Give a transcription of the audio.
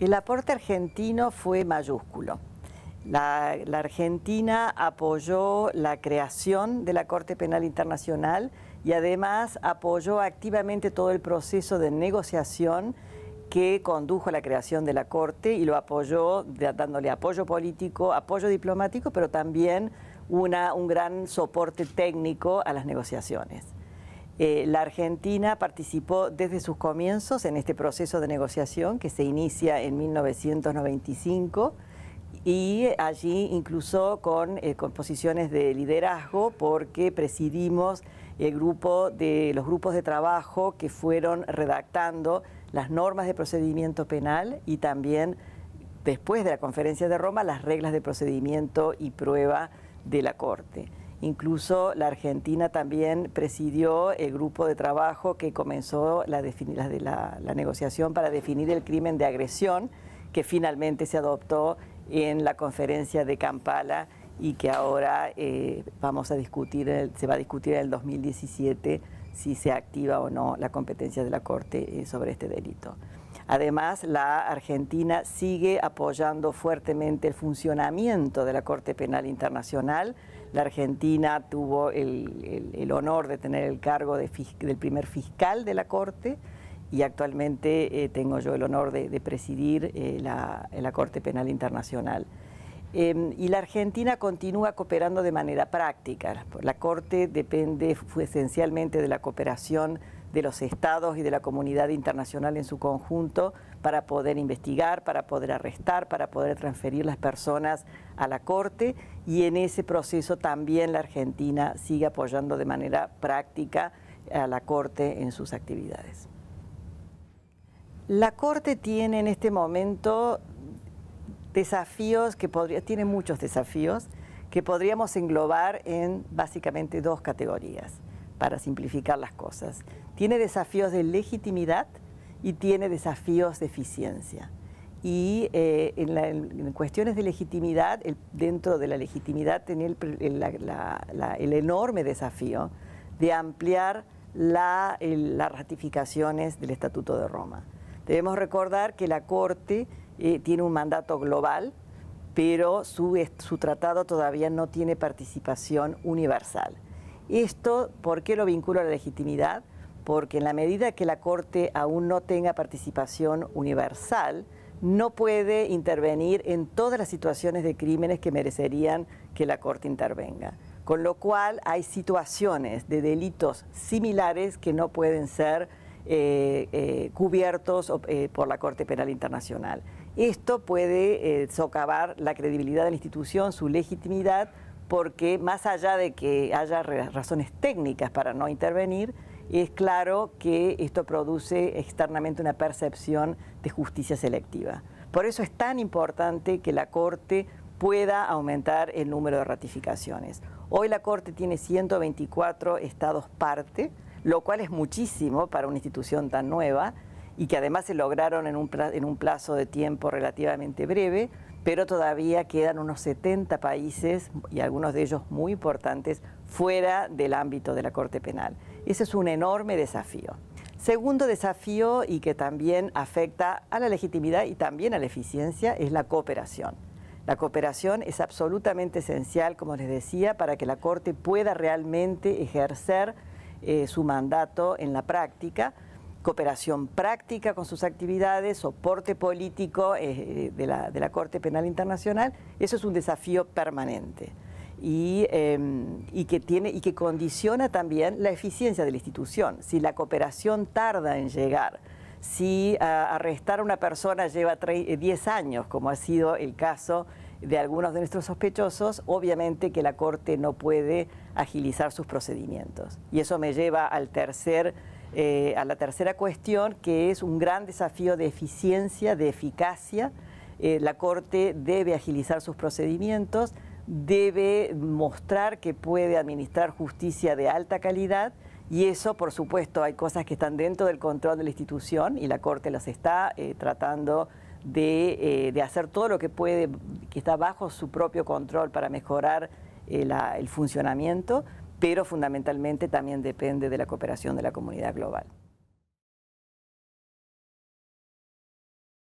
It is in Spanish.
El aporte argentino fue mayúsculo. La, Argentina apoyó la creación de la Corte Penal Internacional y además apoyó activamente todo el proceso de negociación que condujo a la creación de la Corte y lo apoyó dándole apoyo político, apoyo diplomático, pero también un gran soporte técnico a las negociaciones. Eh, la Argentina participó desde sus comienzos en este proceso de negociación que se inicia en 1995 y allí incluso con, eh, con posiciones de liderazgo porque presidimos el grupo de los grupos de trabajo que fueron redactando las normas de procedimiento penal y también después de la conferencia de Roma las reglas de procedimiento y prueba de la Corte. Incluso la Argentina también presidió el grupo de trabajo que comenzó la, negociación para definir el crimen de agresión que finalmente se adoptó en la conferencia de Kampala y que ahora eh, vamos a se va a discutir en el 2017 si se activa o no la competencia de la Corte eh, sobre este delito. Además, la Argentina sigue apoyando fuertemente el funcionamiento de la Corte Penal Internacional la Argentina tuvo el, honor de tener el cargo del primer fiscal de la Corte y actualmente eh, tengo yo el honor de, presidir eh, la, Corte Penal Internacional. Em, y la Argentina continúa cooperando de manera práctica. La Corte depende esencialmente de la cooperación de los estados y de la comunidad internacional en su conjunto para poder investigar, para poder arrestar, para poder transferir las personas a la Corte y en ese proceso también la Argentina sigue apoyando de manera práctica a la Corte en sus actividades. La Corte tiene en este momento desafíos que tiene muchos desafíos que podríamos englobar en básicamente dos categorías para simplificar las cosas. Tiene desafíos de legitimidad y tiene desafíos de eficiencia y eh, en, cuestiones de legitimidad, dentro de la legitimidad tenía el, enorme desafío de ampliar las ratificaciones del Estatuto de Roma. Debemos recordar que la Corte eh, tiene un mandato global, pero su, su tratado todavía no tiene participación universal. Esto, ¿por qué lo vinculo a la legitimidad? Porque en la medida que la Corte aún no tenga participación universal, no puede intervenir en todas las situaciones de crímenes que merecerían que la Corte intervenga. Con lo cual hay situaciones de delitos similares que no pueden ser eh, eh, cubiertos eh, por la Corte Penal Internacional. Esto puede socavar la credibilidad de la institución, su legitimidad, porque más allá de que haya razones técnicas para no intervenir, es claro que esto produce externamente una percepción de justicia selectiva. Por eso es tan importante que la Corte pueda aumentar el número de ratificaciones. Hoy la Corte tiene 124 estados parte, lo cual es muchísimo para una institución tan nueva y que además se lograron en un plazo, un plazo de tiempo relativamente breve, pero todavía quedan unos 70 países, y algunos de ellos muy importantes, fuera del ámbito de la Corte Penal. Ese es un enorme desafío. Segundo desafío y que también afecta a la legitimidad y también a la eficiencia es la cooperación. La cooperación es absolutamente esencial, como les decía, para que la Corte pueda realmente ejercer eh, su mandato en la práctica. Cooperación práctica con sus actividades, soporte político eh, de la Corte Penal Internacional, eso es un desafío permanente. Em, y, que condiciona también la eficiencia de la institución. Si la cooperación tarda en llegar, si ah, arrestar a una persona lleva 10 eh, años, como ha sido el caso de algunos de nuestros sospechosos, obviamente que la Corte no puede agilizar sus procedimientos. Y eso me lleva eh, a la tercera cuestión, que es un gran desafío de eficiencia, de eficacia. Eh, la Corte debe agilizar sus procedimientos debe mostrar que puede administrar justicia de alta calidad y eso, por supuesto, hay cosas que están dentro del control de la institución y la Corte las está eh, tratando eh, de, hacer todo lo que puede, que está bajo su propio control para mejorar eh, el funcionamiento, pero fundamentalmente también depende de la cooperación de la comunidad global.